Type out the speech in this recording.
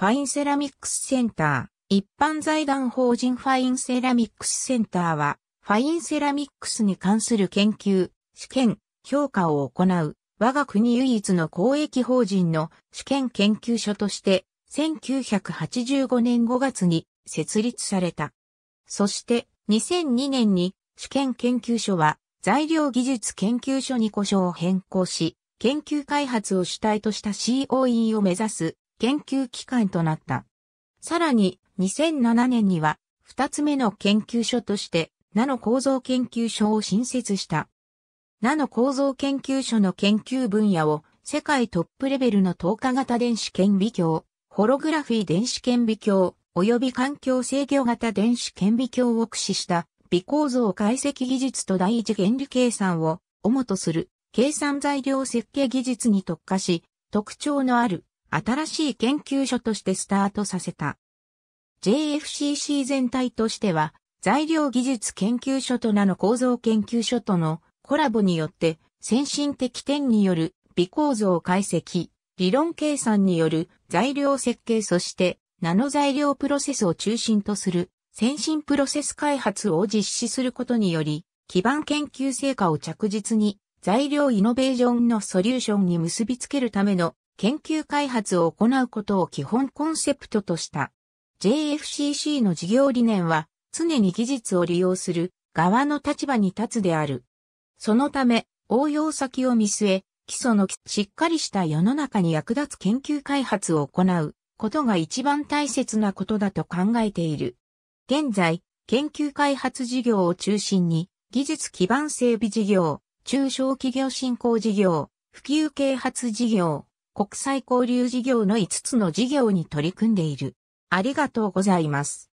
ファインセラミックスセンター、一般財団法人ファインセラミックスセンターは、ファインセラミックスに関する研究、試験、評価を行う、我が国唯一の公益法人の試験研究所として、1985年5月に設立された。そして、2002年に試験研究所は、材料技術研究所に故障を変更し、研究開発を主体とした COE を目指す研究機関となった。さらに、2007年には、二つ目の研究所として、ナノ構造研究所を新設した。ナノ構造研究所の研究分野を、世界トップレベルの透過型電子顕微鏡、ホログラフィー電子顕微鏡、及び環境制御型電子顕微鏡を駆使した、微構造解析技術と第一原理計算を主とする計算材料設計技術に特化し、特徴のある新しい研究所としてスタートさせた。JFCC 全体としては、材料技術研究所と名の構造研究所とのコラボによって、先進的点による微構造解析、理論計算による材料設計そしてナノ材料プロセスを中心とする先進プロセス開発を実施することにより、基盤研究成果を着実に材料イノベーションのソリューションに結びつけるための研究開発を行うことを基本コンセプトとした。JFCC の事業理念は常に技術を利用する側の立場に立つである。そのため応用先を見据え、基礎のしっかりした世の中に役立つ研究開発を行うことが一番大切なことだと考えている。現在、研究開発事業を中心に、技術基盤整備事業、中小企業振興事業、普及啓発事業、国際交流事業の5つの事業に取り組んでいる。ありがとうございます。